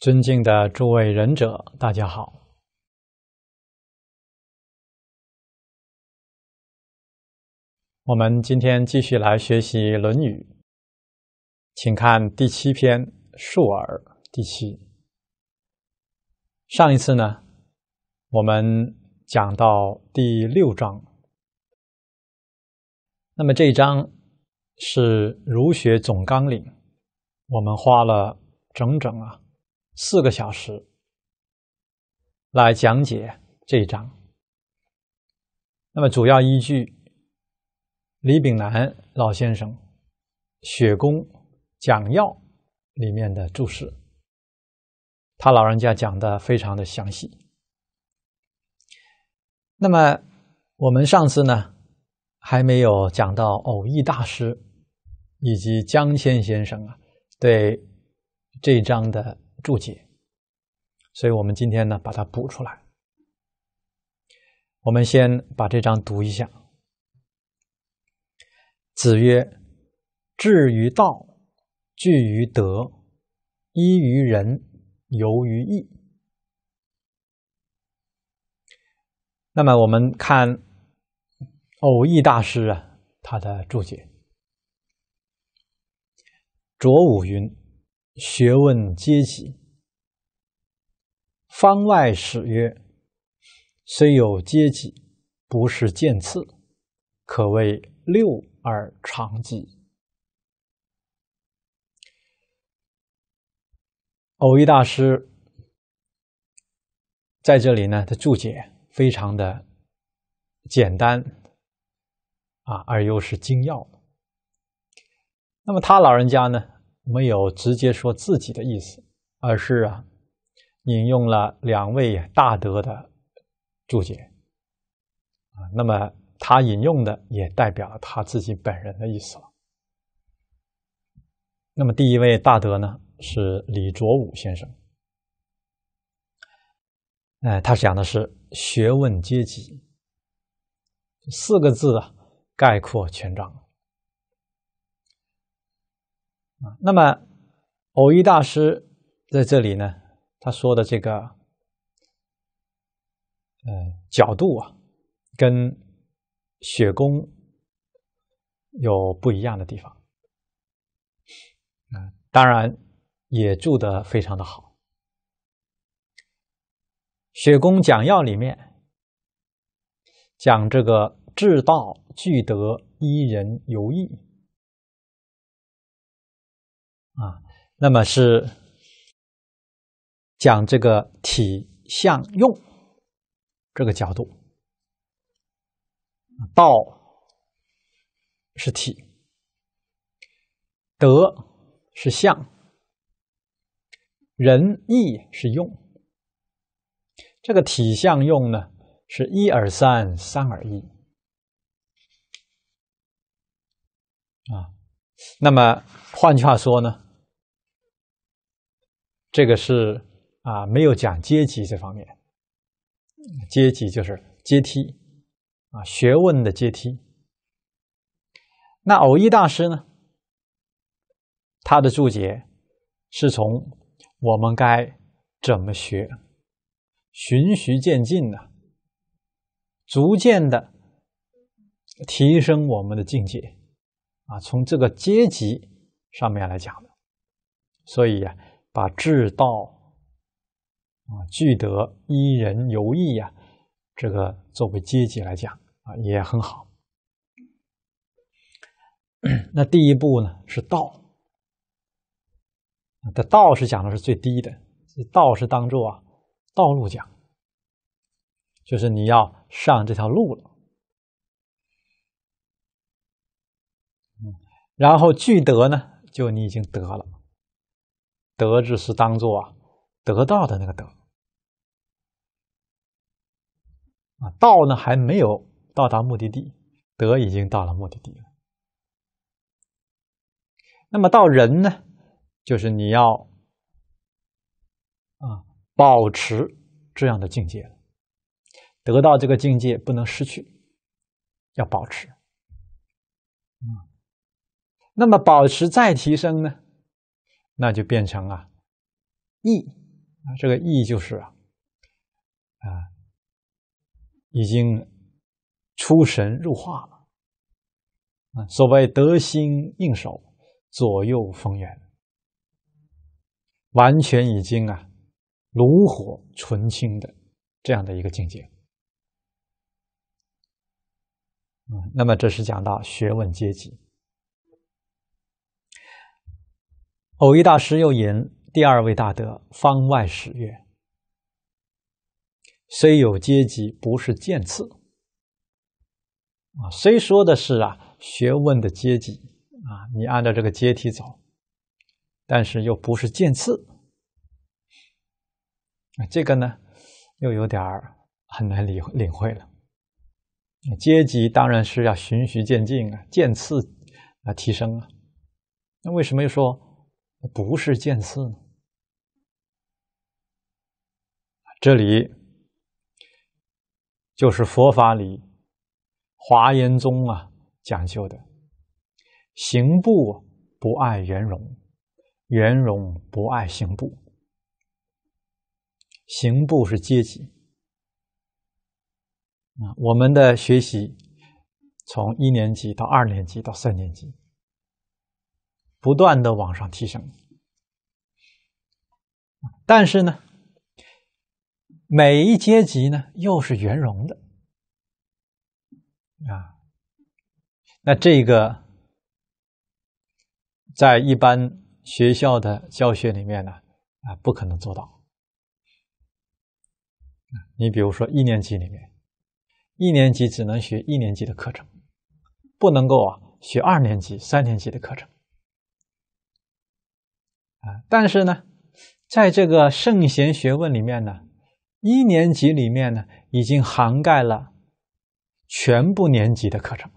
尊敬的诸位仁者，大家好。我们今天继续来学习《论语》，请看第七篇《述尔第七。上一次呢，我们讲到第六章，那么这一章是儒学总纲领，我们花了整整啊四个小时来讲解这一章。那么主要依据。李炳南老先生《雪公讲要》里面的注释，他老人家讲的非常的详细。那么我们上次呢还没有讲到偶义大师以及江谦先生啊对这章的注解，所以我们今天呢把它补出来。我们先把这章读一下。子曰：“至于道，据于德，依于仁，游于义。”那么我们看偶益大师啊，他的注解。卓武云：“学问阶级，方外史曰，虽有阶级，不是渐次，可谓六。”而常记，偶一大师在这里呢，的注解非常的简单啊，而又是精要那么他老人家呢，没有直接说自己的意思，而是啊，引用了两位大德的注解啊，那么。他引用的也代表了他自己本人的意思了。那么第一位大德呢是李卓武先生，哎，他讲的是“学问阶级”四个字啊，概括全章那么偶一大师在这里呢，他说的这个呃角度啊，跟雪宫有不一样的地方，啊，当然也住的非常的好。雪宫讲要里面讲这个至道具德依人游艺。啊，那么是讲这个体相用这个角度。道是体，德是相，仁义是用。这个体相用呢，是一而三，三而一。啊，那么换句话说呢，这个是啊，没有讲阶级这方面。阶级就是阶梯。啊，学问的阶梯。那偶一大师呢？他的注解是从我们该怎么学，循序渐进的，逐渐的提升我们的境界。啊，从这个阶级上面来讲的。所以啊，把至道啊聚德依人由义呀。这个作为阶级来讲啊，也很好。那第一步呢是道，这道是讲的是最低的，道是当做啊道路讲，就是你要上这条路了。嗯，然后具德呢，就你已经得了，德字是当做啊得到的那个得。啊，道呢还没有到达目的地，德已经到了目的地了。那么到人呢，就是你要啊保持这样的境界，得到这个境界不能失去，要保持。嗯，那么保持再提升呢，那就变成啊义啊，这个义就是啊啊。已经出神入化了，所谓得心应手、左右逢源，完全已经啊炉火纯青的这样的一个境界。那么这是讲到学问阶级。偶一大师又引第二位大德方外史曰。虽有阶级，不是渐次，啊，虽说的是啊，学问的阶级啊，你按照这个阶梯走，但是又不是渐次，啊，这个呢，又有点儿很难理领会了。阶级当然是要循序渐进啊，渐次啊提升啊，那为什么又说不是渐次呢？这里。就是佛法里华严宗啊讲究的，行部不爱圆融，圆融不爱行部，行部是阶级啊。我们的学习从一年级到二年级到三年级，不断的往上提升，但是呢。每一阶级呢，又是圆融的啊。那这个在一般学校的教学里面呢，啊，不可能做到。你比如说一年级里面，一年级只能学一年级的课程，不能够啊学二年级、三年级的课程啊。但是呢，在这个圣贤学问里面呢，一年级里面呢，已经涵盖了全部年级的课程，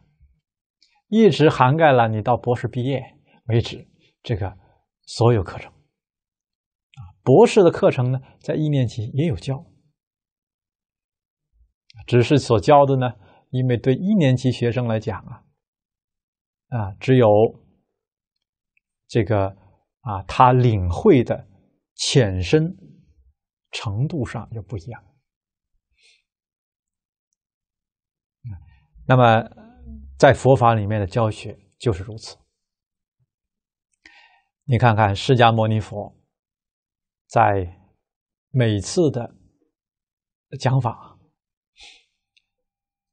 一直涵盖了你到博士毕业为止这个所有课程。啊，博士的课程呢，在一年级也有教，只是所教的呢，因为对一年级学生来讲啊，啊，只有这个啊，他领会的浅深。程度上就不一样。那么，在佛法里面的教学就是如此。你看看释迦牟尼佛在每次的讲法，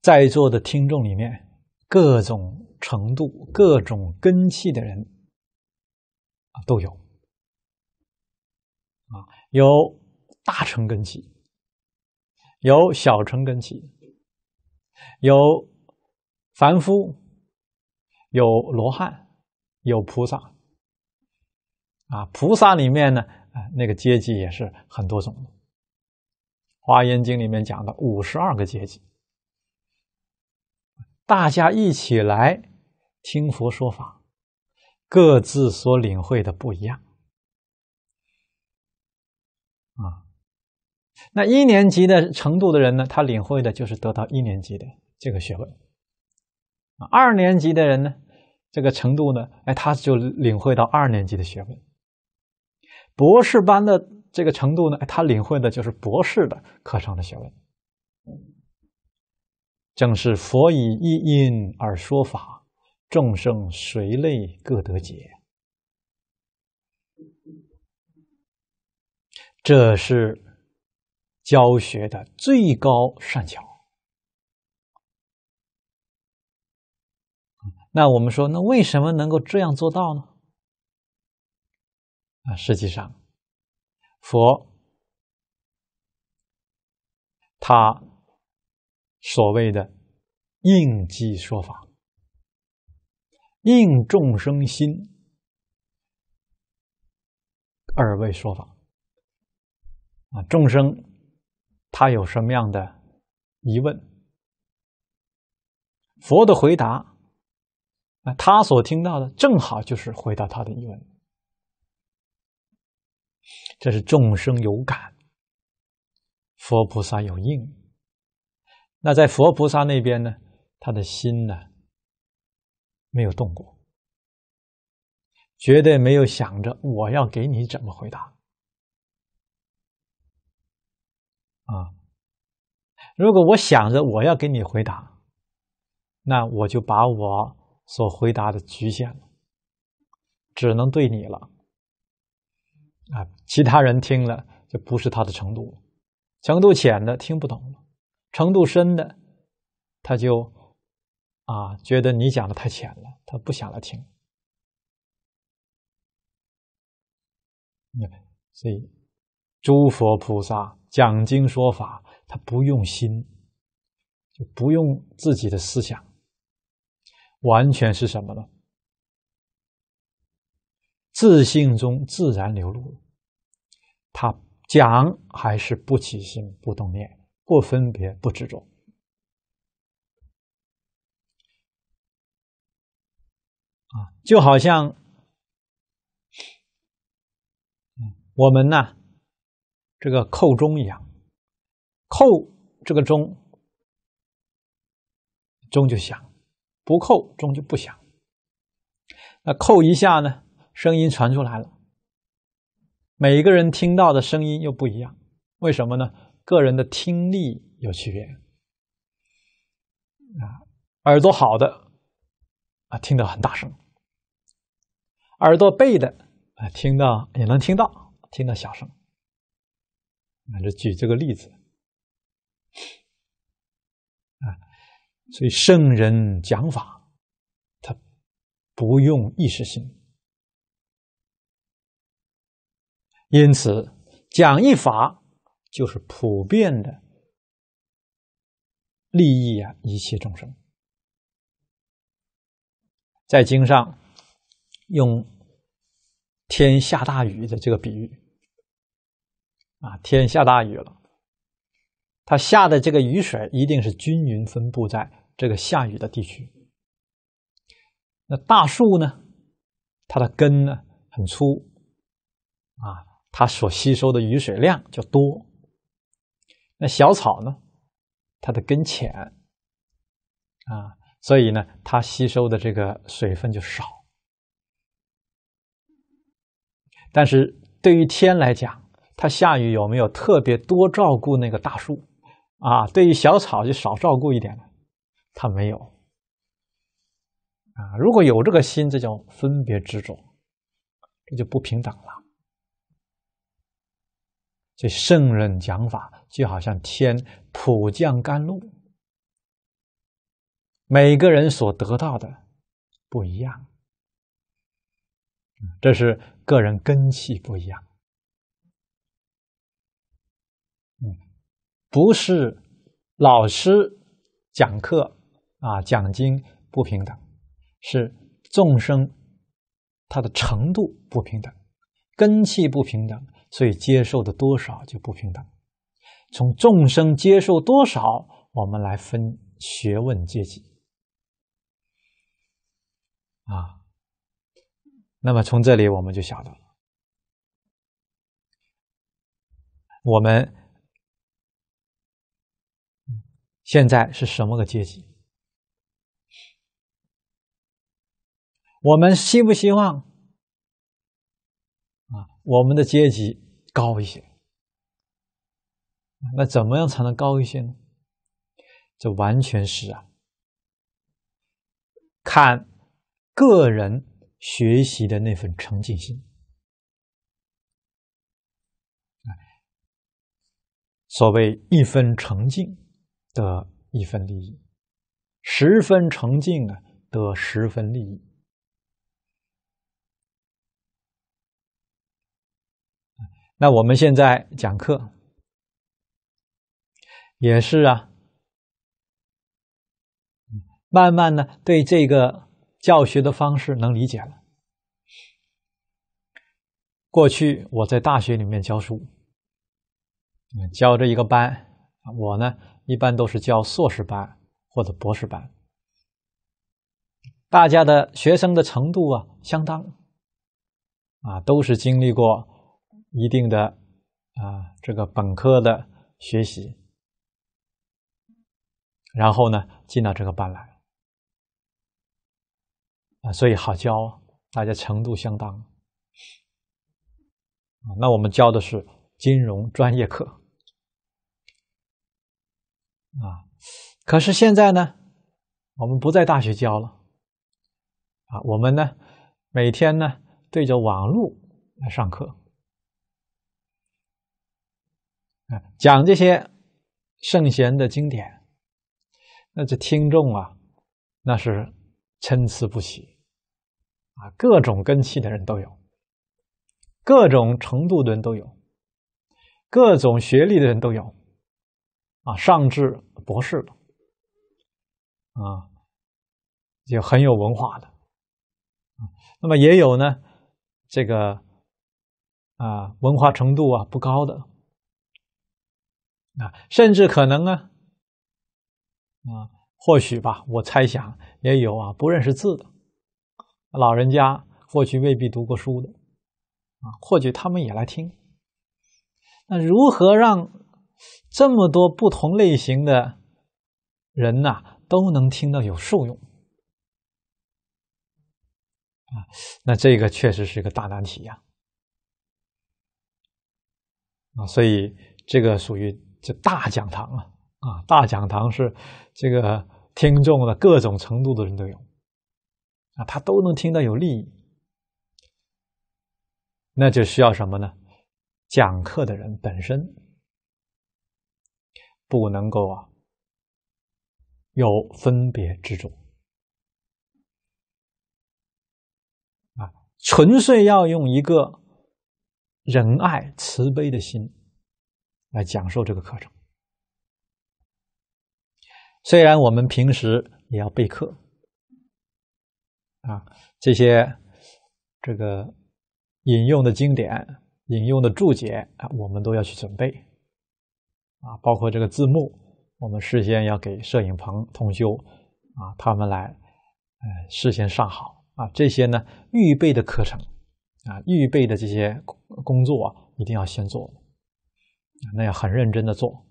在座的听众里面，各种程度、各种根器的人都有啊有。大乘根器，有小乘根器，有凡夫，有罗汉，有菩萨。啊，菩萨里面呢，啊，那个阶级也是很多种的。《华严经》里面讲的五十二个阶级，大家一起来听佛说法，各自所领会的不一样。那一年级的程度的人呢，他领会的就是得到一年级的这个学问二年级的人呢，这个程度呢，哎，他就领会到二年级的学问。博士班的这个程度呢，他领会的就是博士的课程的学问。正是佛以一因而说法，众生随类各得解。这是。教学的最高善巧。那我们说，那为什么能够这样做到呢？啊，实际上，佛他所谓的应机说法，应众生心二位说法啊，众生。他有什么样的疑问？佛的回答，啊，他所听到的正好就是回答他的疑问。这是众生有感，佛菩萨有应。那在佛菩萨那边呢，他的心呢没有动过，绝对没有想着我要给你怎么回答。啊！如果我想着我要给你回答，那我就把我所回答的局限了，只能对你了。啊，其他人听了就不是他的程度，程度浅的听不懂了，程度深的他就啊觉得你讲的太浅了，他不想来听。所以，诸佛菩萨。讲经说法，他不用心，就不用自己的思想，完全是什么呢？自信中自然流露。他讲还是不起心、不动念、不分别、不执着啊，就好像我们呢。这个扣钟一样，扣这个钟，钟就响；不扣，钟就不响。那扣一下呢，声音传出来了。每一个人听到的声音又不一样，为什么呢？个人的听力有区别。啊，耳朵好的啊，听得很大声；耳朵背的啊，听到也能听到，听到小声。那就举这个例子，啊，所以圣人讲法，他不用意识心，因此讲一法就是普遍的利益啊，一切众生。在经上用天下大雨的这个比喻。啊，天下大雨了。它下的这个雨水一定是均匀分布在这个下雨的地区。那大树呢，它的根呢很粗，啊，它所吸收的雨水量就多。那小草呢，它的根浅，啊，所以呢，它吸收的这个水分就少。但是对于天来讲，他下雨有没有特别多照顾那个大树啊？对于小草就少照顾一点了。他没有啊。如果有这个心，这叫分别执着，这就不平等了。这圣人讲法，就好像天普降甘露，每个人所得到的不一样，这是个人根气不一样。不是老师讲课啊讲经不平等，是众生他的程度不平等，根气不平等，所以接受的多少就不平等。从众生接受多少，我们来分学问阶级啊。那么从这里我们就晓得了，我们。现在是什么个阶级？我们希不希望啊？我们的阶级高一些？那怎么样才能高一些呢？这完全是啊，看个人学习的那份诚敬心。所谓一分诚敬。的一分利益，十分诚敬啊，得十分利益。那我们现在讲课也是啊，慢慢呢，对这个教学的方式能理解了。过去我在大学里面教书，教着一个班，我呢。一般都是教硕士班或者博士班，大家的学生的程度啊相当，啊都是经历过一定的啊这个本科的学习，然后呢进到这个班来，啊所以好教，大家程度相当。那我们教的是金融专业课。啊！可是现在呢，我们不在大学教了，啊，我们呢每天呢对着网络来上课，啊，讲这些圣贤的经典，那这听众啊，那是参差不齐，啊，各种根器的人都有，各种程度的人都有，各种学历的人都有。啊，上至博士的，啊，也很有文化的，那么也有呢，这个，啊，文化程度啊不高的，啊，甚至可能呢，啊，或许吧，我猜想也有啊，不认识字的老人家，或许未必读过书的，啊，或许他们也来听，那如何让？这么多不同类型的，人呐，都能听到有受用，啊，那这个确实是个大难题呀，啊，所以这个属于这大讲堂啊，啊，大讲堂是这个听众的各种程度的人都有，啊，他都能听到有利益，那就需要什么呢？讲课的人本身。不能够啊，有分别之中。啊，纯粹要用一个仁爱慈悲的心来讲授这个课程。虽然我们平时也要备课啊，这些这个引用的经典、引用的注解啊，我们都要去准备。啊，包括这个字幕，我们事先要给摄影棚通修，啊，他们来，呃，事先上好啊，这些呢，预备的课程，啊，预备的这些工作啊，一定要先做，那要很认真的做。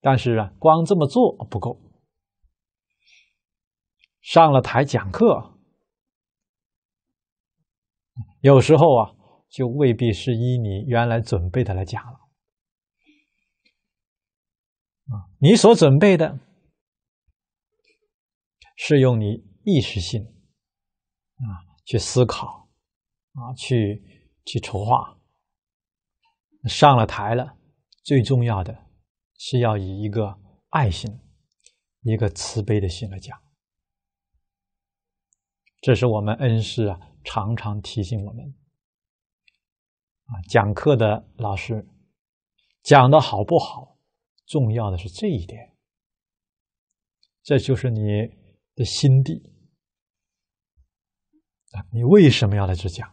但是啊，光这么做不够，上了台讲课，有时候啊，就未必是依你原来准备的来讲了。你所准备的，是用你意识性啊去思考，啊去去筹划。上了台了，最重要的是要以一个爱心、一个慈悲的心来讲。这是我们恩师啊常常提醒我们。啊，讲课的老师讲的好不好？重要的是这一点，这就是你的心地啊！你为什么要来这讲？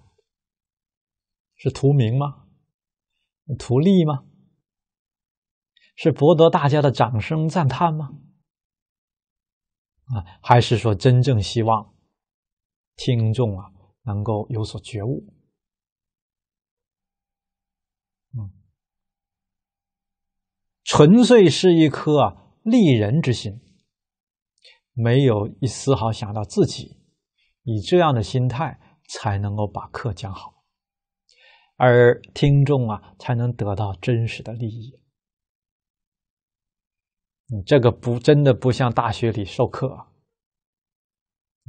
是图名吗？图利吗？是博得大家的掌声赞叹吗？啊？还是说真正希望听众啊能够有所觉悟？纯粹是一颗利人之心，没有一丝毫想到自己，以这样的心态才能够把课讲好，而听众啊才能得到真实的利益。你这个不真的不像大学里授课啊，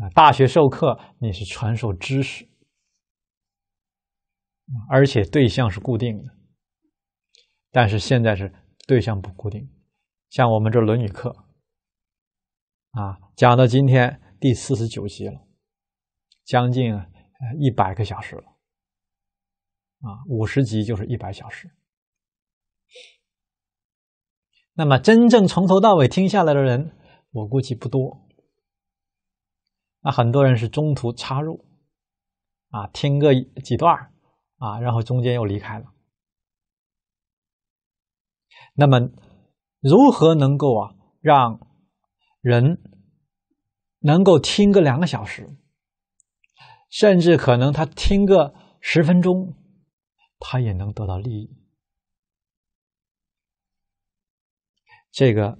啊，大学授课你是传授知识，而且对象是固定的，但是现在是。对象不固定，像我们这《论语》课，啊，讲到今天第四十九集了，将近一百个小时了，啊，五十集就是一百小时。那么，真正从头到尾听下来的人，我估计不多。那很多人是中途插入，啊，听个几段啊，然后中间又离开了。那么，如何能够啊，让人能够听个两个小时，甚至可能他听个十分钟，他也能得到利益？这个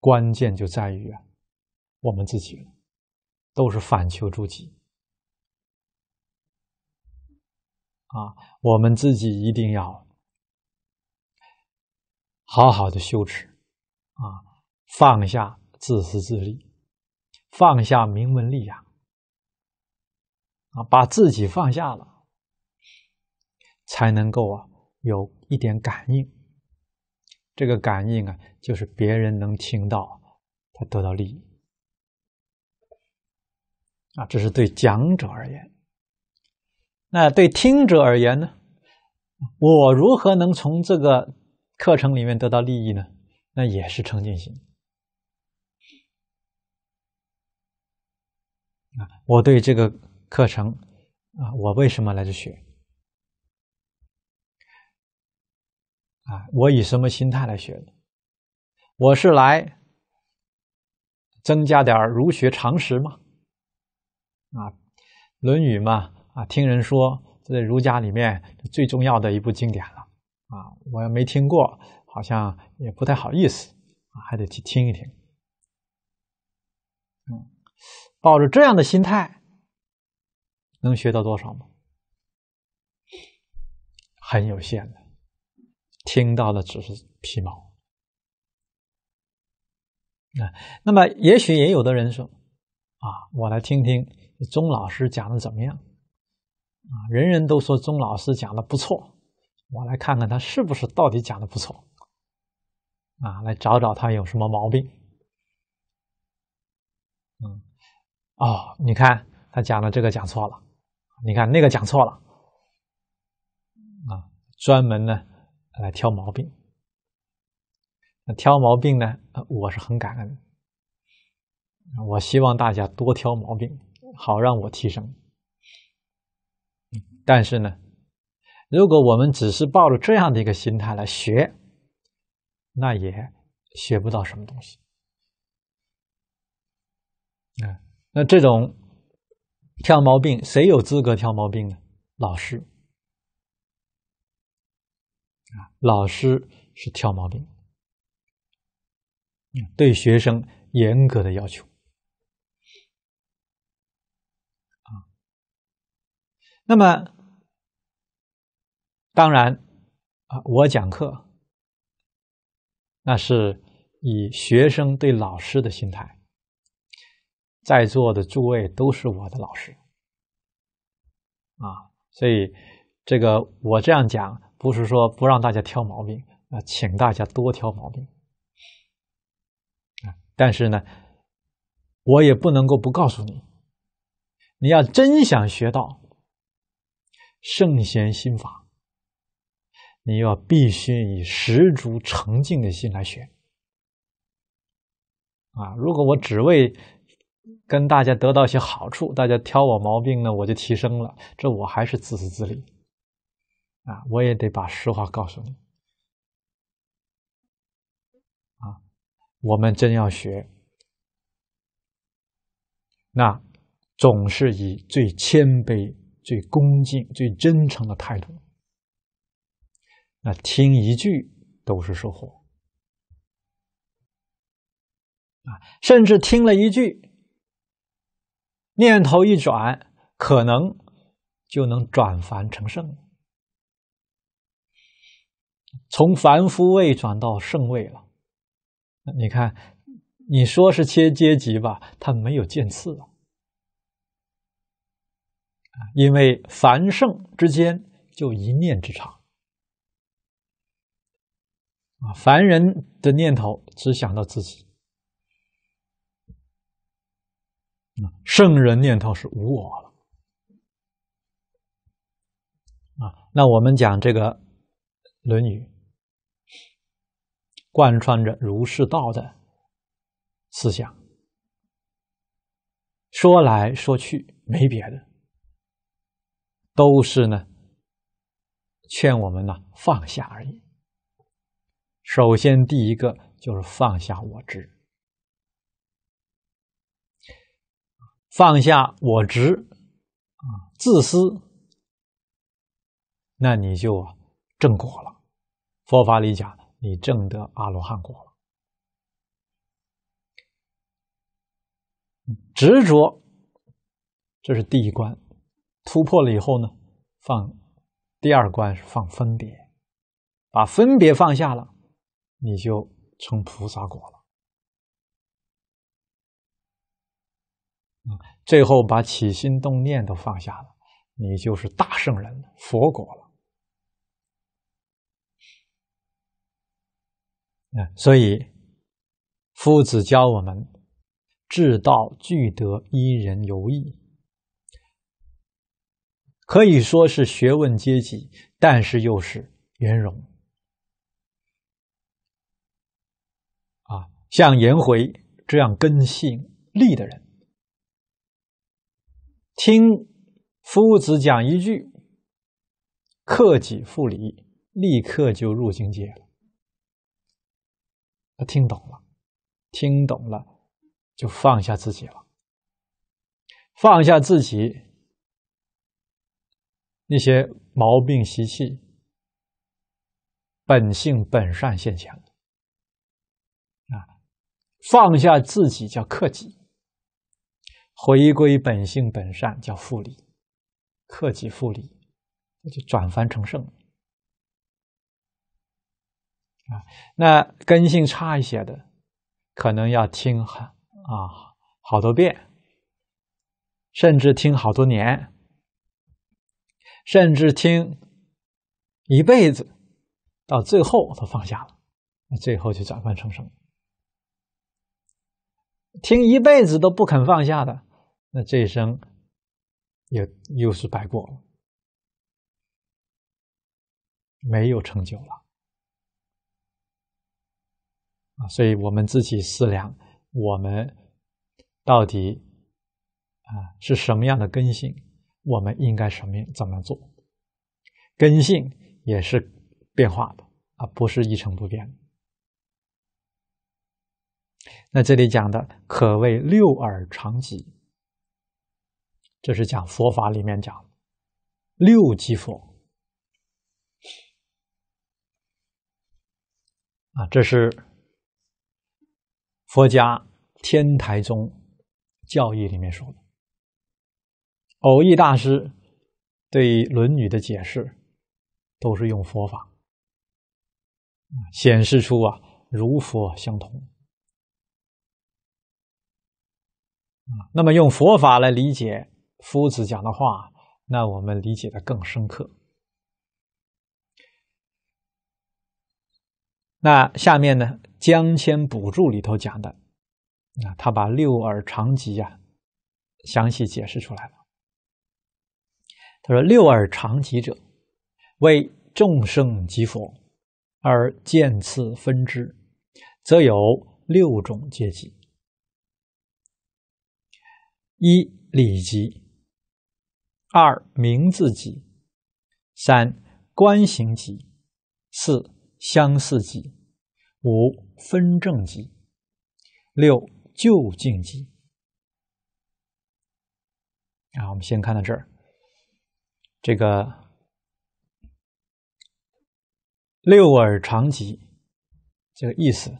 关键就在于啊，我们自己都是反求诸己啊，我们自己一定要。好好的羞耻啊，放下自私自利，放下名闻利养，啊，把自己放下了，才能够啊有一点感应。这个感应啊，就是别人能听到，他得到利益。啊，这是对讲者而言。那对听者而言呢？我如何能从这个？课程里面得到利益呢，那也是成净心啊！我对这个课程啊，我为什么来这学？啊，我以什么心态来学？我是来增加点儒学常识吗？啊，《论语》嘛，啊，听人说这儒家里面最重要的一部经典了。啊，我要没听过，好像也不太好意思啊，还得去听一听。嗯，抱着这样的心态，能学到多少吗？很有限的，听到的只是皮毛。啊，那么也许也有的人说，啊，我来听听钟老师讲的怎么样？啊，人人都说钟老师讲的不错。我来看看他是不是到底讲的不错啊？来找找他有什么毛病？嗯，哦，你看他讲的这个讲错了，你看那个讲错了，啊，专门呢来挑毛病。那挑毛病呢，我是很感恩，我希望大家多挑毛病，好让我提升。但是呢。如果我们只是抱着这样的一个心态来学，那也学不到什么东西。啊，那这种挑毛病，谁有资格挑毛病呢？老师啊，老师是挑毛病，对学生严格的要求啊。那么。当然，啊，我讲课，那是以学生对老师的心态。在座的诸位都是我的老师，啊，所以这个我这样讲，不是说不让大家挑毛病，啊，请大家多挑毛病。啊，但是呢，我也不能够不告诉你，你要真想学到圣贤心法。你要必须以十足诚敬的心来学啊！如果我只为跟大家得到一些好处，大家挑我毛病呢，我就提升了，这我还是自私自利啊！我也得把实话告诉你啊！我们真要学，那总是以最谦卑、最恭敬、最真诚的态度。听一句都是收获，啊，甚至听了一句，念头一转，可能就能转凡成圣，从凡夫位转到圣位了。你看，你说是切阶级吧，他没有见次啊，因为凡圣之间就一念之差。啊，凡人的念头只想到自己，圣人念头是无我了。啊，那我们讲这个《论语》，贯穿着儒释道的思想，说来说去没别的，都是呢劝我们呢放下而已。首先，第一个就是放下我执，放下我执啊，自私，那你就正果了。佛法里讲，你正得阿罗汉果了。执着，这是第一关，突破了以后呢，放第二关是放分别，把分别放下了。你就成菩萨果了，嗯，最后把起心动念都放下了，你就是大圣人了，佛果了。嗯，所以夫子教我们，至道具得，一人游艺。可以说是学问阶级，但是又是圆融。像颜回这样根性利的人，听夫子讲一句“克己复礼”，立刻就入境界了。他听懂了，听懂了，就放下自己了，放下自己那些毛病习气，本性本善现前。放下自己叫克己，回归本性本善叫复礼，克己复礼，那就转凡成圣。啊，那根性差一些的，可能要听好啊好多遍，甚至听好多年，甚至听一辈子，到最后都放下了，那最后就转凡成圣。听一辈子都不肯放下的，那这一生也又是白过了，没有成就了啊！所以我们自己思量，我们到底啊是什么样的根性？我们应该什么怎么做？根性也是变化的啊，不是一成不变的。那这里讲的可谓六耳长吉，这是讲佛法里面讲六级佛啊，这是佛家天台宗教义里面说的。偶益大师对《论语》的解释都是用佛法，显示出啊如佛相同。啊，那么用佛法来理解夫子讲的话，那我们理解的更深刻。那下面呢，《江谦补注》里头讲的，啊，他把六耳长集啊详细解释出来了。他说：“六耳长集者，为众生及佛而见次分支，则有六种阶级。”一礼级，二名字级，三观行级，四相似级，五分正级，六究竟级。啊，我们先看到这儿。这个“六耳长集，这个意思，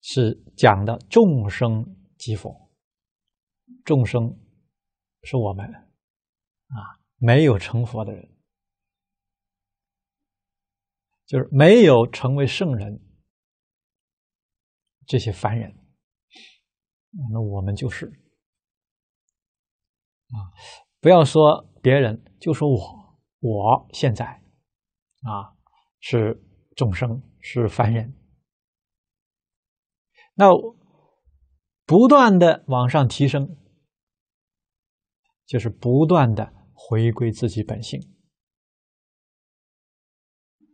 是讲的众生及佛。众生是我们啊，没有成佛的人，就是没有成为圣人，这些凡人，那我们就是啊，不要说别人，就说我，我现在啊，是众生，是凡人，那不断的往上提升，就是不断的回归自己本性。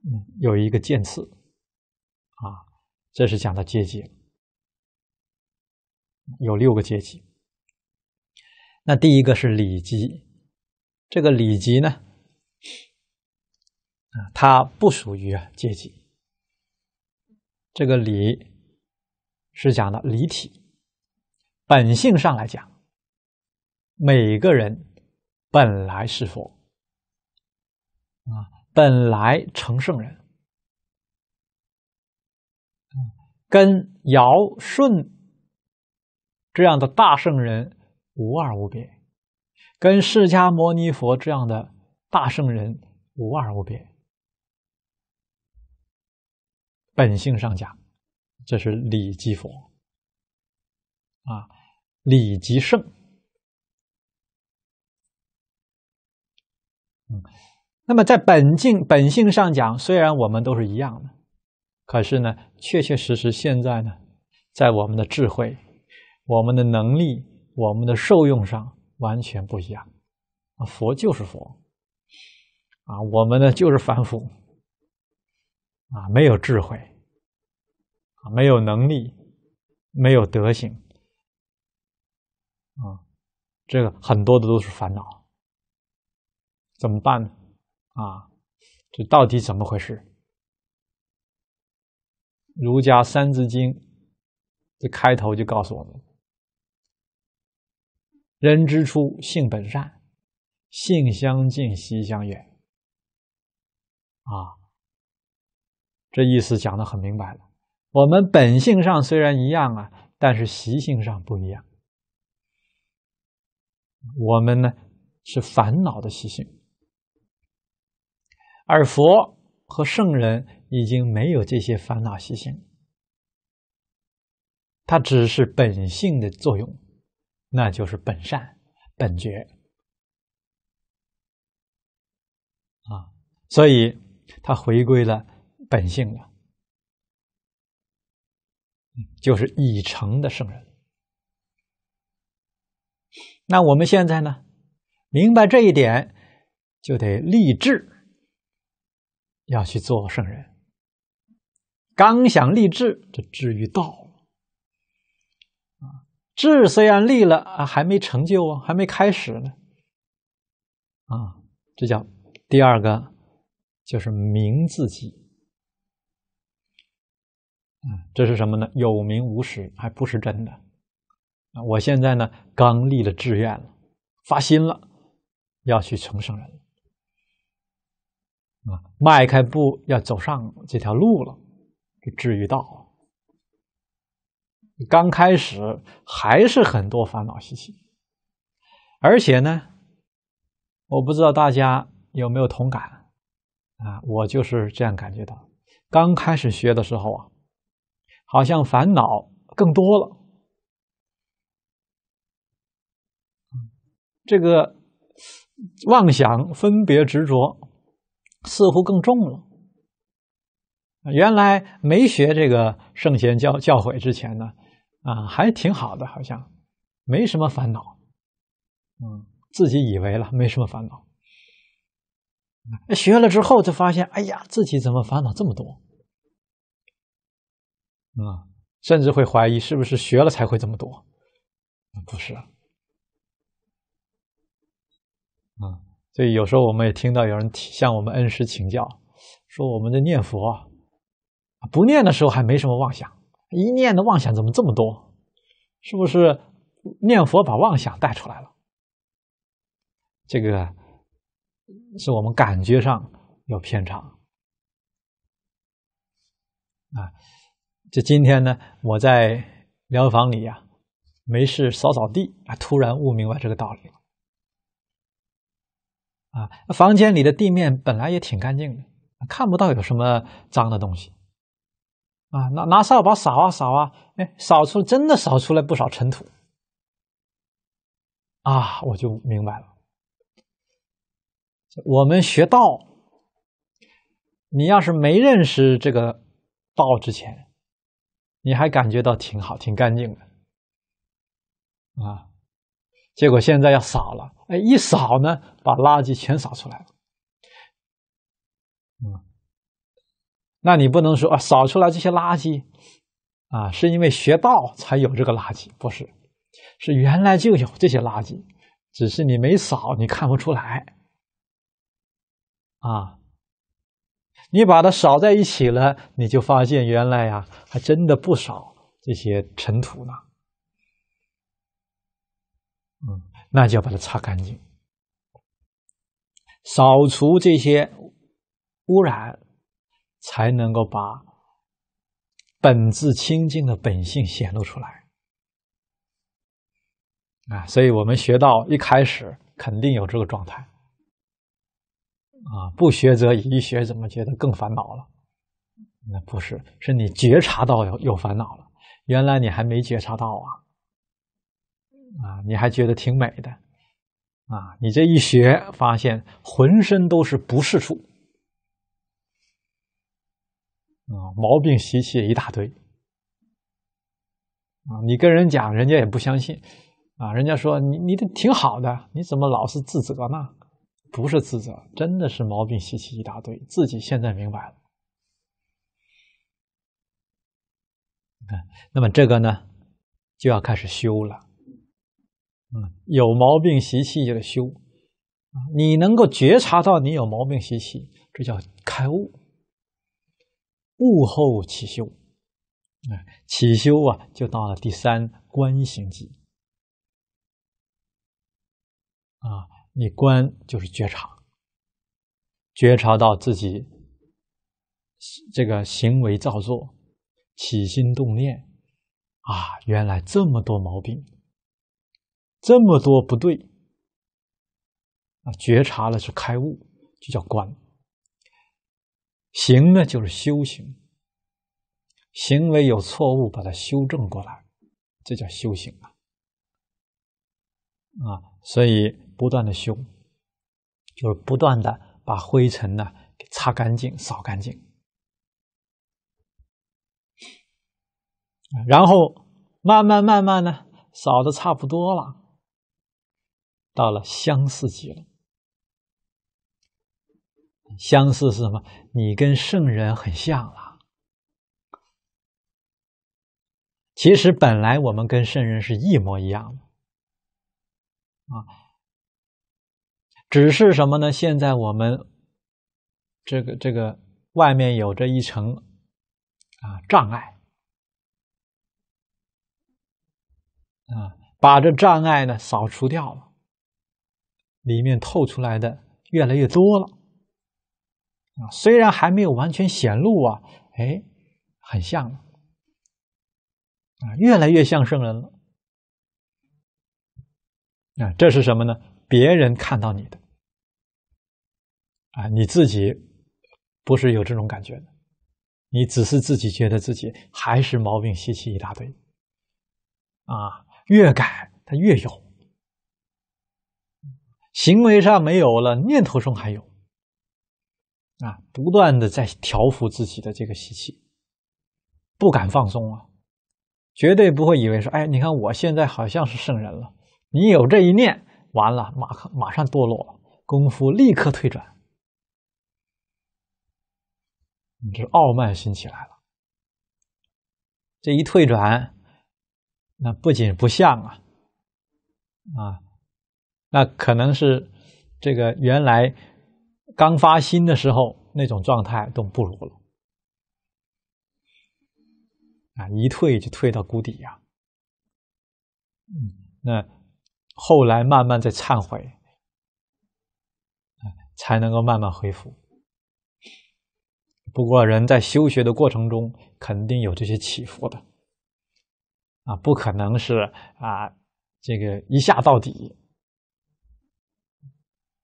嗯，有一个渐次，啊，这是讲的阶级，有六个阶级。那第一个是礼级，这个礼级呢，啊，它不属于阶级。这个礼是讲的离体。本性上来讲，每个人本来是佛啊，本来成圣人，跟尧舜这样的大圣人无二无别，跟释迦牟尼佛这样的大圣人无二无别。本性上讲，这是理即佛。啊，礼即圣。嗯，那么在本性、本性上讲，虽然我们都是一样的，可是呢，确确实实现在呢，在我们的智慧、我们的能力、我们的受用上，完全不一样。啊，佛就是佛，啊，我们呢就是凡夫，啊，没有智慧，啊，没有能力，没有德行。啊，这个很多的都是烦恼，怎么办呢？啊，这到底怎么回事？儒家《三字经》这开头就告诉我们：“人之初，性本善，性相近，习相远。”啊，这意思讲的很明白了。我们本性上虽然一样啊，但是习性上不一样。我们呢是烦恼的习性，而佛和圣人已经没有这些烦恼习性，它只是本性的作用，那就是本善、本觉啊，所以它回归了本性了，就是已成的圣人。那我们现在呢？明白这一点，就得立志，要去做圣人。刚想立志，这志欲到，了。志虽然立了啊，还没成就啊，还没开始呢，啊，这叫第二个，就是明自己，这是什么呢？有名无实，还不是真的。啊，我现在呢刚立了志愿了，发心了，要去成圣人了，啊，迈开步要走上这条路了，去治于道。刚开始还是很多烦恼习气，而且呢，我不知道大家有没有同感，啊，我就是这样感觉到，刚开始学的时候啊，好像烦恼更多了。这个妄想分别执着似乎更重了。原来没学这个圣贤教教诲之前呢，啊，还挺好的，好像没什么烦恼。嗯，自己以为了没什么烦恼。学了之后就发现，哎呀，自己怎么烦恼这么多？啊，甚至会怀疑是不是学了才会这么多？不是。啊，所以有时候我们也听到有人向我们恩师请教，说我们的念佛，不念的时候还没什么妄想，一念的妄想怎么这么多？是不是念佛把妄想带出来了？这个是我们感觉上有偏差。啊，就今天呢，我在疗房里呀，没事扫扫地，啊，突然悟明白这个道理了。啊，房间里的地面本来也挺干净的，看不到有什么脏的东西。啊，拿拿扫把扫啊扫啊，哎，扫出真的扫出来不少尘土。啊，我就明白了。我们学道，你要是没认识这个道之前，你还感觉到挺好、挺干净的，啊。结果现在要扫了，哎，一扫呢，把垃圾全扫出来了。嗯，那你不能说啊，扫出来这些垃圾啊，是因为学道才有这个垃圾，不是？是原来就有这些垃圾，只是你没扫，你看不出来。啊，你把它扫在一起了，你就发现原来啊，还真的不少这些尘土呢。那就要把它擦干净，扫除这些污染，才能够把本质清净的本性显露出来。啊，所以我们学到一开始肯定有这个状态。啊，不学则已，一学怎么觉得更烦恼了？那不是，是你觉察到有烦恼了，原来你还没觉察到啊。啊，你还觉得挺美的，啊，你这一学发现浑身都是不适处，啊，毛病习气一大堆，啊，你跟人讲人家也不相信，啊，人家说你你这挺好的，你怎么老是自责呢？不是自责，真的是毛病习气一大堆，自己现在明白了，那么这个呢就要开始修了。有毛病习气就得修啊！你能够觉察到你有毛病习气，这叫开悟，悟后起修啊！起修啊，就到了第三观行期啊！你观就是觉察，觉察到自己这个行为造作、起心动念啊，原来这么多毛病。这么多不对啊！觉察了是开悟，就叫观；行呢就是修行，行为有错误，把它修正过来，这叫修行啊！啊，所以不断的修，就是不断的把灰尘呢给擦干净、扫干净，然后慢慢慢慢呢，扫的差不多了。到了相似级了。相似是什么？你跟圣人很像了。其实本来我们跟圣人是一模一样的，啊，只是什么呢？现在我们这个这个外面有着一层啊障碍，啊，把这障碍呢扫除掉了。里面透出来的越来越多了啊，虽然还没有完全显露啊，哎，很像了啊，越来越像圣人了啊，这是什么呢？别人看到你的啊，你自己不是有这种感觉的，你只是自己觉得自己还是毛病习气一大堆啊，越改他越有。行为上没有了，念头上还有，啊，不断的在调伏自己的这个习气，不敢放松啊，绝对不会以为说，哎，你看我现在好像是圣人了，你有这一念，完了马马上堕落，功夫立刻退转，你这傲慢心起来了，这一退转，那不仅不像啊，啊。那可能是这个原来刚发心的时候那种状态都不如了啊！一退就退到谷底呀。嗯，那后来慢慢在忏悔才能够慢慢恢复。不过，人在修学的过程中肯定有这些起伏的啊，不可能是啊这个一下到底。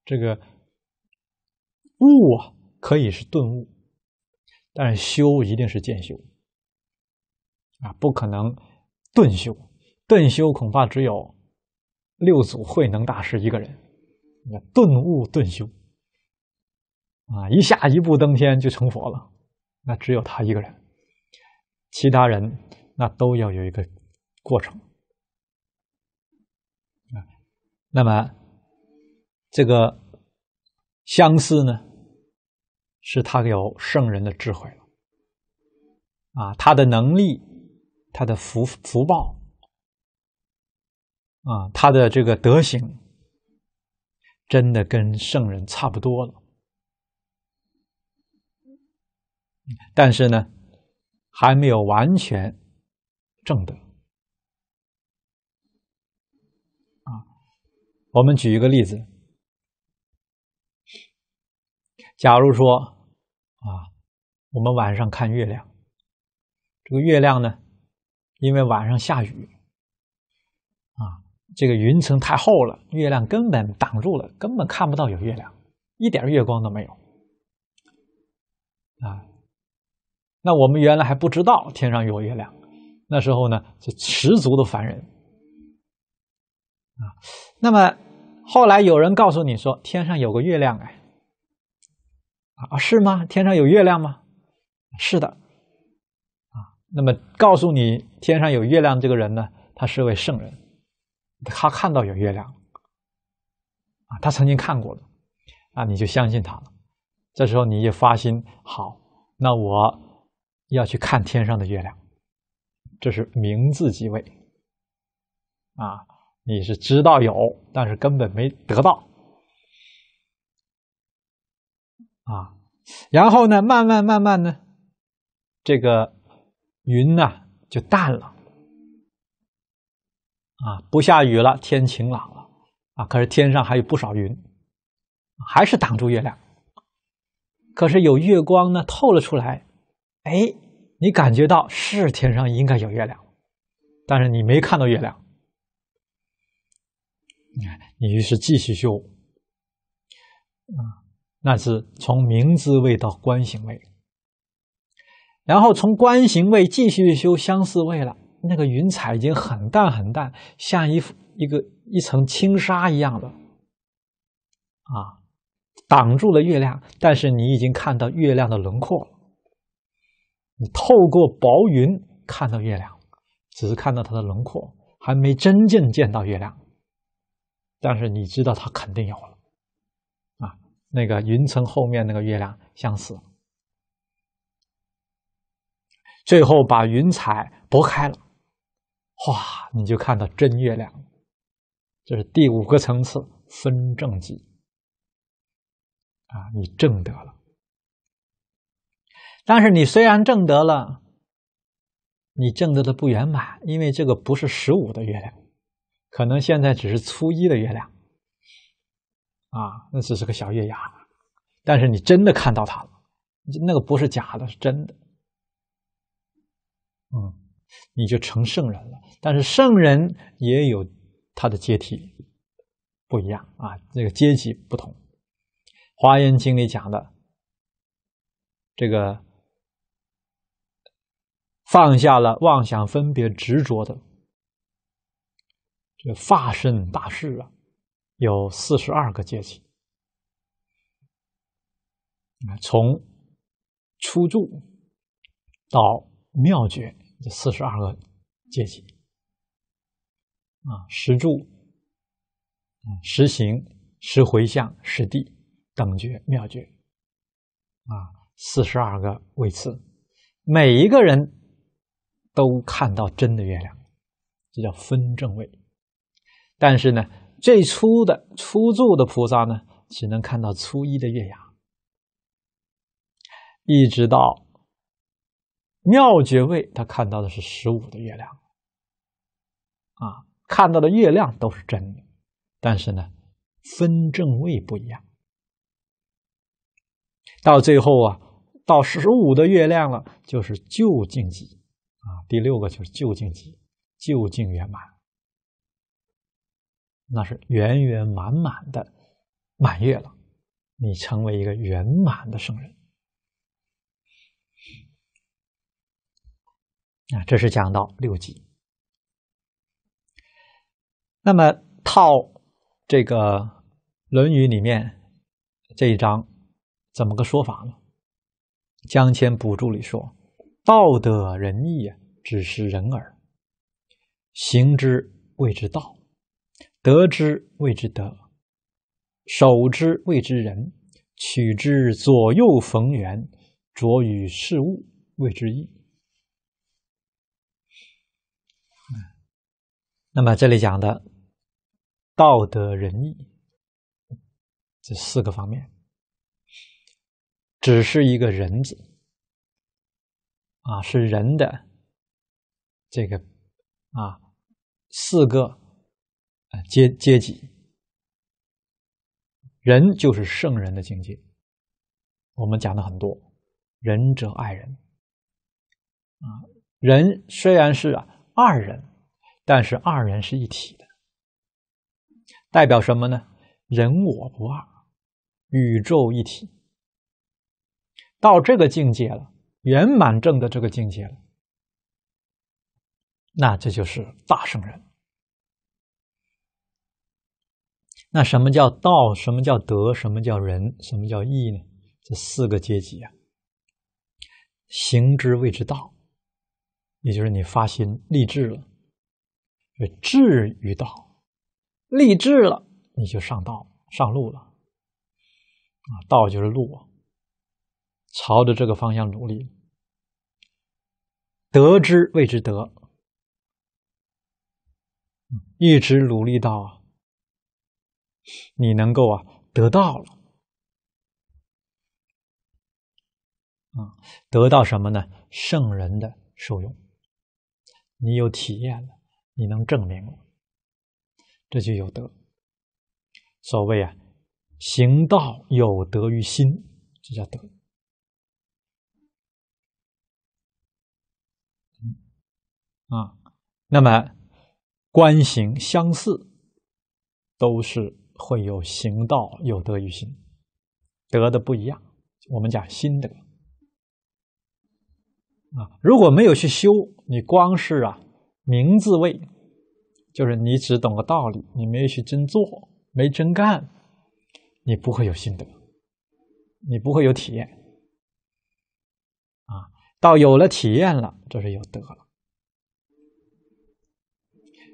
这个悟啊，可以是顿悟，但是修一定是渐修啊，不可能顿修。顿修恐怕只有六祖慧能大师一个人。顿悟顿修啊，一下一步登天就成佛了，那只有他一个人，其他人那都要有一个过程啊。那么。这个相似呢，是他有圣人的智慧了，啊，他的能力，他的福福报，啊，他的这个德行，真的跟圣人差不多了，但是呢，还没有完全正德，啊，我们举一个例子。假如说，啊，我们晚上看月亮，这个月亮呢，因为晚上下雨，啊，这个云层太厚了，月亮根本挡住了，根本看不到有月亮，一点月光都没有，啊，那我们原来还不知道天上有月亮，那时候呢，就十足的烦人，啊，那么后来有人告诉你说天上有个月亮，哎。啊，是吗？天上有月亮吗？是的，啊，那么告诉你天上有月亮这个人呢，他是位圣人，他看到有月亮，啊，他曾经看过了，啊，你就相信他了。这时候你就发心，好，那我要去看天上的月亮，这是名字即位，啊，你是知道有，但是根本没得到。啊，然后呢，慢慢慢慢呢，这个云呢就淡了，啊，不下雨了，天晴朗了，啊，可是天上还有不少云，还是挡住月亮，可是有月光呢透了出来，哎，你感觉到是天上应该有月亮，但是你没看到月亮，你看，于是继续修。嗯。那是从明之位到观行位，然后从观行位继续修相似位了。那个云彩已经很淡很淡，像一副一个一层轻纱一样的，啊，挡住了月亮，但是你已经看到月亮的轮廓了。你透过薄云看到月亮，只是看到它的轮廓，还没真正见到月亮，但是你知道它肯定有了。那个云层后面那个月亮相似，最后把云彩拨开了，哇，你就看到真月亮。这是第五个层次，分正极。啊，你正得了，但是你虽然正得了，你正得的不圆满，因为这个不是十五的月亮，可能现在只是初一的月亮。啊，那只是个小月牙，但是你真的看到它了，那个不是假的，是真的。嗯，你就成圣人了。但是圣人也有他的阶梯，不一样啊，这个阶级不同。华严经里讲的这个放下了妄想分别执着的这法身大事啊。有四十二个阶级。从初住到妙觉，这四十二个阶级啊，实住、啊行、实回向、实地等觉妙觉，啊，四十二个位次，每一个人都看到真的月亮，这叫分正位，但是呢。最初的初住的菩萨呢，只能看到初一的月牙，一直到妙觉位，他看到的是十五的月亮。啊，看到的月亮都是真的，但是呢，分正位不一样。到最后啊，到十五的月亮了，就是旧净极啊，第六个就是旧净极，旧净圆满。那是圆圆满满的满月了，你成为一个圆满的圣人啊！这是讲到六级。那么，套这个《论语》里面这一章怎么个说法呢？江谦补注里说：“道德仁义只是人耳，行之谓之道。”得之谓之德，守之谓之仁，取之左右逢源，着于事物谓之义。那么这里讲的道德仁义这四个方面，只是一个人字啊，是人的这个啊四个。啊，阶阶级，人就是圣人的境界。我们讲的很多，仁者爱人。啊，人虽然是啊，二人，但是二人是一体的，代表什么呢？人我不二，宇宙一体。到这个境界了，圆满正的这个境界了，那这就是大圣人。那什么叫道？什么叫德？什么叫仁？什么叫义呢？这四个阶级啊，行之谓之道，也就是你发心立志了，志于道，立志了你就上道上路了啊，道就是路，啊，朝着这个方向努力，得之谓之德，一直努力到。你能够啊得到了，啊，得到什么呢？圣人的受用，你有体验了，你能证明了，这就有德。所谓啊，行道有德于心，这叫德。啊，那么观行相似，都是。会有行道，有德于心，德的不一样。我们讲心得啊，如果没有去修，你光是啊，名字位，就是你只懂个道理，你没有去真做，没真干，你不会有心得，你不会有体验啊。到有了体验了，这是有德了。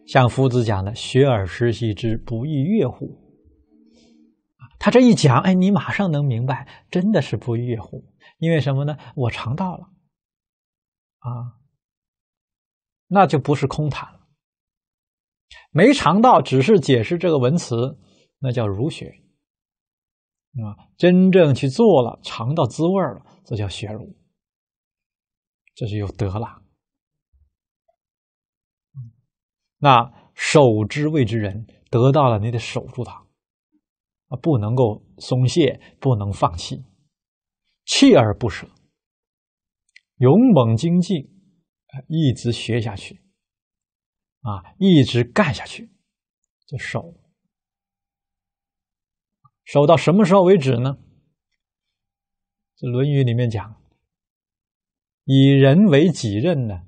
像夫子讲的“学而时习之，不亦说乎”。他这一讲，哎，你马上能明白，真的是不亦乐乎？因为什么呢？我尝到了，啊，那就不是空谈了。没尝到，只是解释这个文辞，那叫儒学，啊，真正去做了，尝到滋味了，这叫学儒，这是有德了。那守之谓之人，得到了，你得守住它。啊，不能够松懈，不能放弃，锲而不舍，勇猛精进，啊，一直学下去，啊，一直干下去，就守。守到什么时候为止呢？这《论语》里面讲：“以人为己任呢，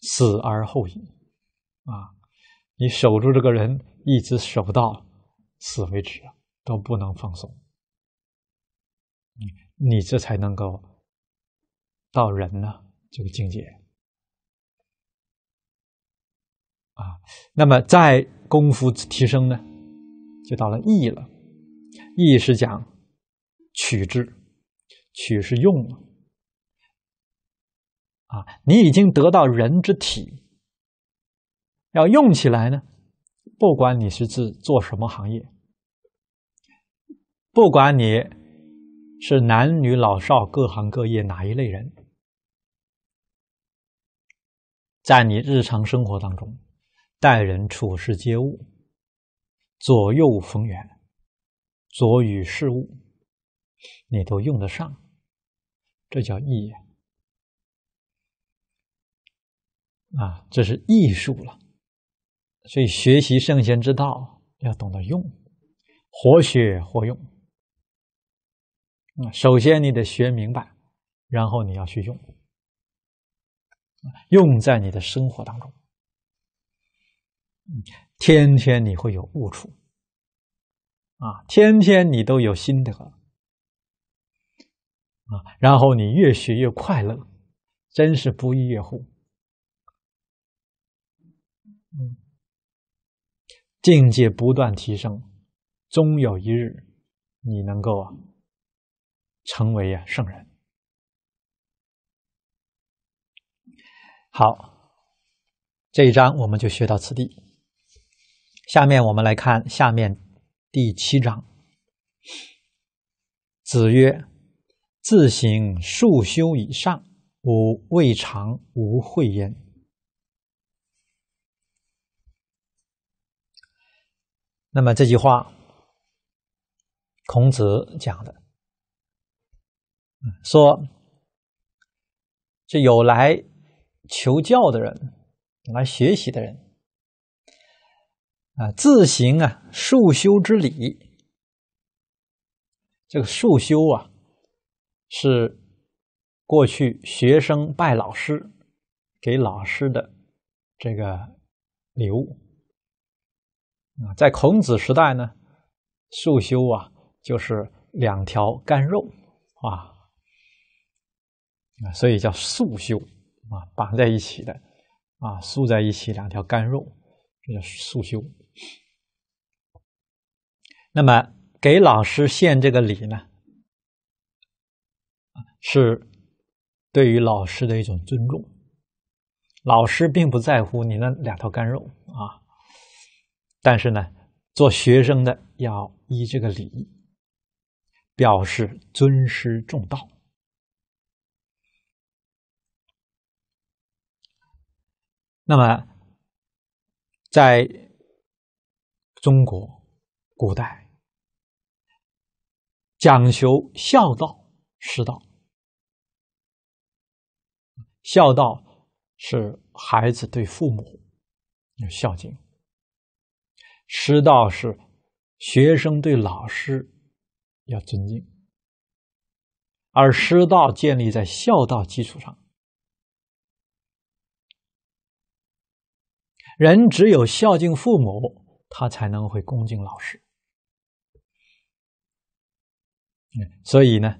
死而后已。”啊。你守住这个人，一直守到死为止啊，都不能放松。你你这才能够到人呢这个境界啊。那么在功夫提升呢，就到了意了。意是讲取之，取是用了。啊，你已经得到人之体。要用起来呢，不管你是自做什么行业，不管你是男女老少、各行各业哪一类人，在你日常生活当中，待人处事、皆物、左右逢源、左与事物，你都用得上，这叫艺啊，这是艺术了。所以，学习圣贤之道要懂得用，活学活用。首先你得学明白，然后你要去用，用在你的生活当中。天天你会有悟处，啊，天天你都有心得，啊，然后你越学越快乐，真是不亦乐乎。嗯。境界不断提升，终有一日，你能够啊，成为啊圣人。好，这一章我们就学到此地。下面我们来看下面第七章。子曰：“自行数修以上，吾未尝无会焉。”那么这句话，孔子讲的，说，这有来求教的人，来学习的人，啊，自行啊，束修之礼，这个束修啊，是过去学生拜老师给老师的这个礼物。啊，在孔子时代呢，束修啊，就是两条干肉啊，啊，所以叫束修啊，绑在一起的啊，束在一起两条干肉，这叫束修。那么，给老师献这个礼呢，是对于老师的一种尊重。老师并不在乎你那两条干肉啊。但是呢，做学生的要依这个礼，表示尊师重道。那么，在中国古代，讲求孝道、师道。孝道是孩子对父母有孝敬。师道是学生对老师要尊敬，而师道建立在孝道基础上。人只有孝敬父母，他才能会恭敬老师。所以呢，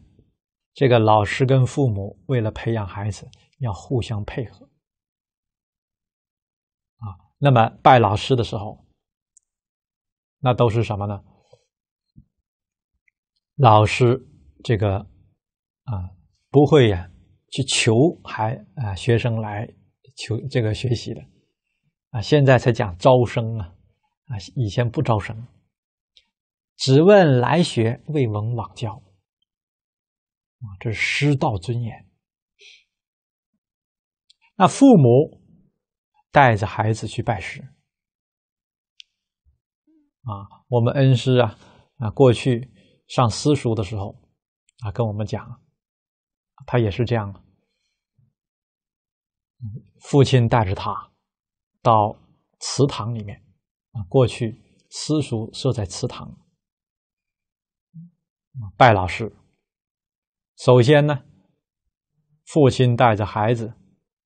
这个老师跟父母为了培养孩子，要互相配合。啊，那么拜老师的时候。那都是什么呢？老师，这个啊，不会呀，去求孩啊学生来求这个学习的啊，现在才讲招生啊啊，以前不招生，只问来学，未闻往教啊，这是师道尊严。那父母带着孩子去拜师。啊，我们恩师啊，啊，过去上私塾的时候，啊，跟我们讲，他也是这样。父亲带着他到祠堂里面，啊，过去私塾设在祠堂，拜老师。首先呢，父亲带着孩子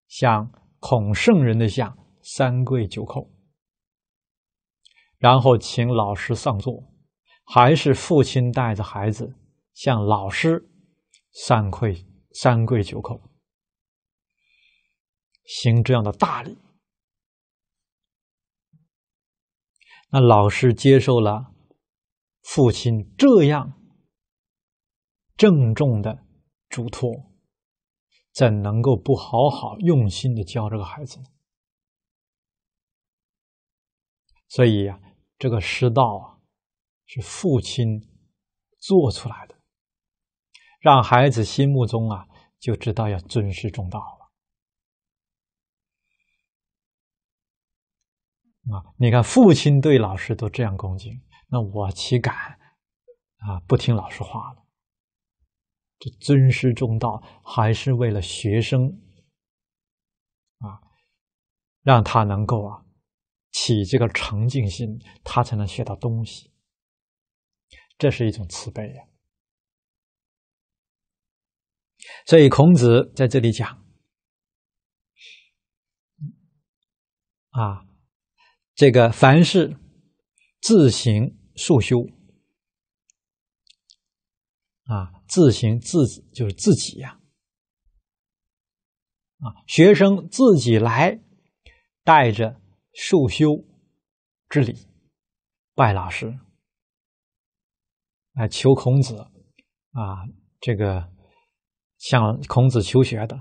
向孔圣人的像三跪九叩。然后请老师上座，还是父亲带着孩子向老师三跪三跪九叩，行这样的大礼。那老师接受了父亲这样郑重的嘱托，怎能够不好好用心的教这个孩子呢？所以呀。这个师道啊，是父亲做出来的，让孩子心目中啊就知道要尊师重道了。啊，你看父亲对老师都这样恭敬，那我岂敢啊不听老师话了？这尊师重道还是为了学生啊，让他能够啊。起这个诚敬心，他才能学到东西。这是一种慈悲呀。所以孔子在这里讲，啊，这个凡事自行速修，啊，自行自就是自己呀，啊，学生自己来带着。受修之礼，拜老师来求孔子啊，这个向孔子求学的，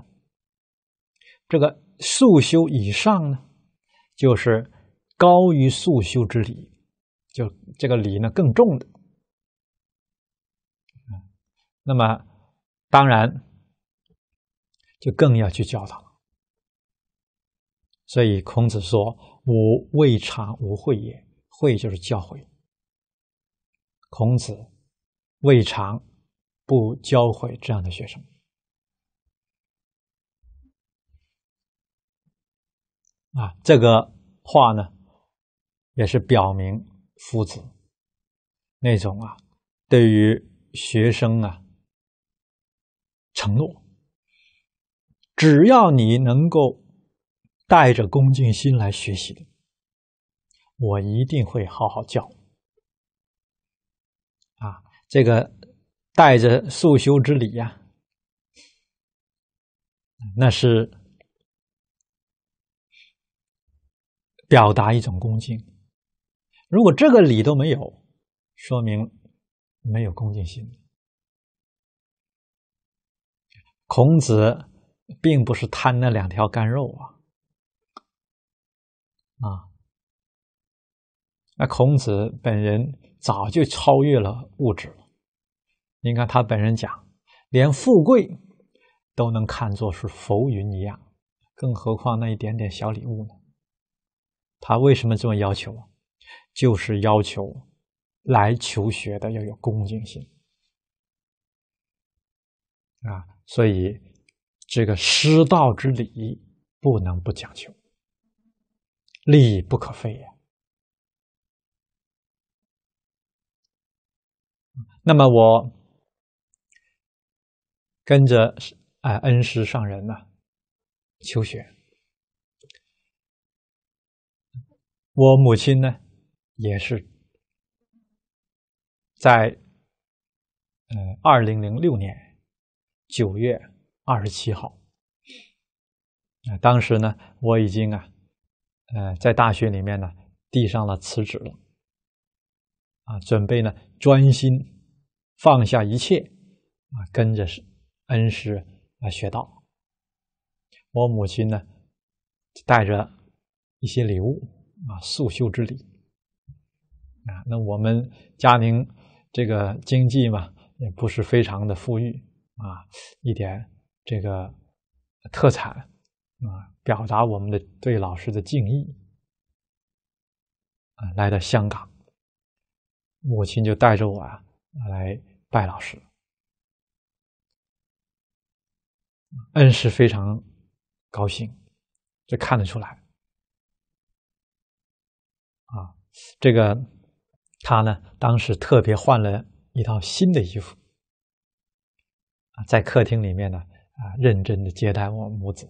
这个素修以上呢，就是高于素修之礼，就这个礼呢更重的。那么当然就更要去教他。所以孔子说：“吾未尝无诲也，诲就是教诲。孔子未尝不教诲这样的学生啊。这个话呢，也是表明夫子那种啊，对于学生啊承诺，只要你能够。”带着恭敬心来学习的，我一定会好好教。啊，这个带着素修之礼呀，那是表达一种恭敬。如果这个礼都没有，说明没有恭敬心。孔子并不是贪那两条干肉啊。啊，那孔子本人早就超越了物质了。你看他本人讲，连富贵都能看作是浮云一样，更何况那一点点小礼物呢？他为什么这么要求？就是要求来求学的要有恭敬心啊！所以这个师道之礼不能不讲究。利益不可废呀。那么我跟着啊恩师上人呢求学，我母亲呢也是在嗯二零零六年九月二十七号啊，当时呢我已经啊。呃，在大学里面呢，递上了辞职了，啊，准备呢专心放下一切，啊，跟着恩师来学道。我母亲呢，带着一些礼物啊，素修之礼啊。那我们嘉宁这个经济嘛，也不是非常的富裕啊，一点这个特产。啊，表达我们的对老师的敬意啊！来到香港，母亲就带着我啊来拜老师，恩师非常高兴，这看得出来。啊，这个他呢，当时特别换了一套新的衣服啊，在客厅里面呢啊，认真的接待我们母子。